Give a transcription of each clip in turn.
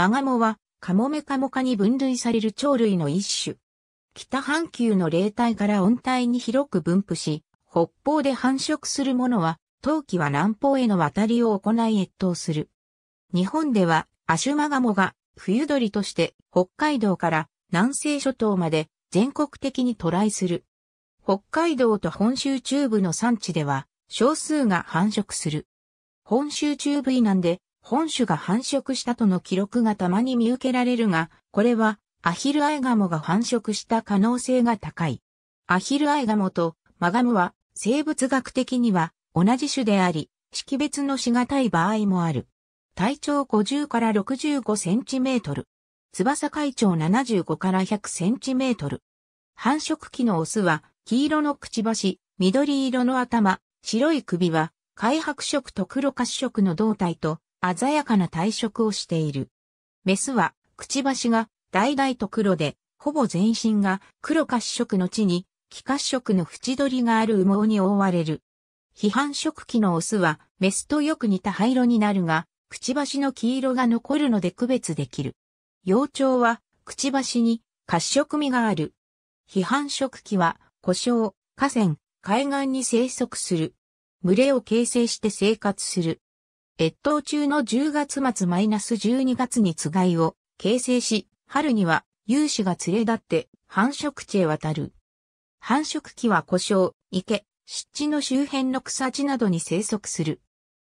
マガモは、カモメカモカに分類される鳥類の一種。北半球の冷帯から温帯に広く分布し、北方で繁殖するものは、冬季は南方への渡りを行い越冬する。日本では、アシュマガモが冬鳥として北海道から南西諸島まで全国的に渡来する。北海道と本州中部の産地では少数が繁殖する。本州中部以南で本種が繁殖したとの記録がたまに見受けられるが、これはアヒルアイガモが繁殖した可能性が高い。アヒルアイガモとマガムは生物学的には同じ種であり、識別のしがたい場合もある。体長50から65センチメートル。翼海長75から100センチメートル。繁殖期のオスは黄色のくちばし、緑色の頭、白い首は、開白色と黒褐色の胴体と、鮮やかな体色をしている。メスは、くちばしが、大々と黒で、ほぼ全身が黒褐色の地に、気褐色の縁取りがある羽毛に覆われる。批判色期のオスは、メスとよく似た灰色になるが、くちばしの黄色が残るので区別できる。幼鳥は、くちばしに、褐色味がある。批判色期は、故障、河川、海岸に生息する。群れを形成して生活する。越冬中の10月末マイナス12月に津がを形成し、春には有志が連れ立って繁殖地へ渡る。繁殖期は故障、池、湿地の周辺の草地などに生息する。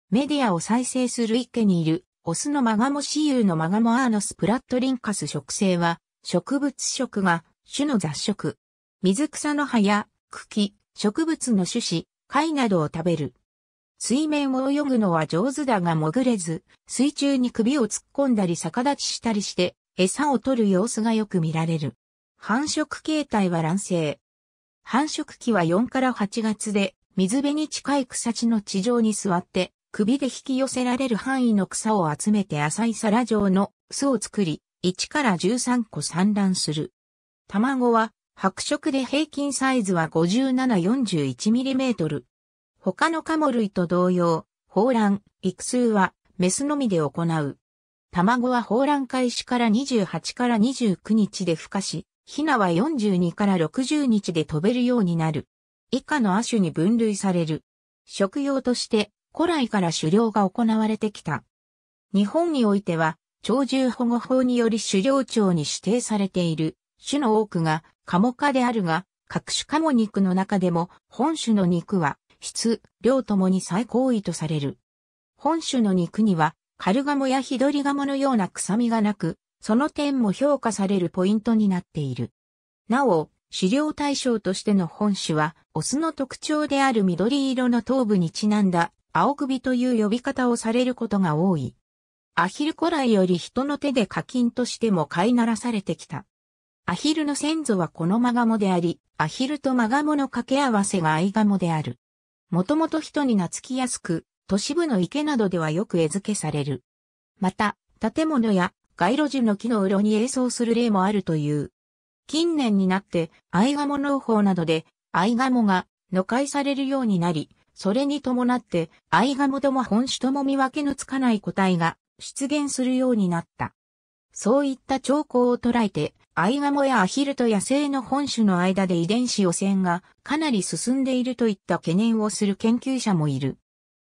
メディアを再生する池にいる、オスのマガモシーユのマガモアーノスプラットリンカス植生は、植物食が種の雑食。水草の葉や茎、植物の種子、貝などを食べる。水面を泳ぐのは上手だが潜れず、水中に首を突っ込んだり逆立ちしたりして、餌を取る様子がよく見られる。繁殖形態は卵生。繁殖期は4から8月で、水辺に近い草地の地上に座って、首で引き寄せられる範囲の草を集めて浅い皿状の巣を作り、1から13個産卵する。卵は白色で平均サイズは 5741mm 他のカモ類と同様、放卵、育数はメスのみで行う。卵は放卵開始から28から29日で孵化し、ヒナは42から60日で飛べるようになる。以下の亜種に分類される。食用として古来から狩猟が行われてきた。日本においては、鳥獣保護法により狩猟鳥に指定されている種の多くがカモ科であるが、各種カモ肉の中でも本種の肉は質、量ともに最高位とされる。本種の肉には、カルガモやヒドリガモのような臭みがなく、その点も評価されるポイントになっている。なお、飼料対象としての本種は、オスの特徴である緑色の頭部にちなんだ、青首という呼び方をされることが多い。アヒル古来より人の手で課金としても飼いならされてきた。アヒルの先祖はこのマガモであり、アヒルとマガモの掛け合わせがアイガモである。もともと人に懐きやすく、都市部の池などではよく餌付けされる。また、建物や街路樹の木の裏に映像する例もあるという。近年になって、アイガモ農法などで、アイガモがの解されるようになり、それに伴って、アイガモとも本種とも見分けのつかない個体が出現するようになった。そういった兆候を捉えて、アイガモやアヒルと野生の本種の間で遺伝子汚染がかなり進んでいるといった懸念をする研究者もいる。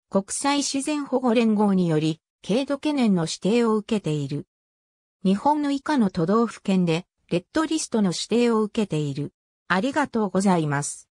国際自然保護連合により、軽度懸念の指定を受けている。日本の以下の都道府県で、レッドリストの指定を受けている。ありがとうございます。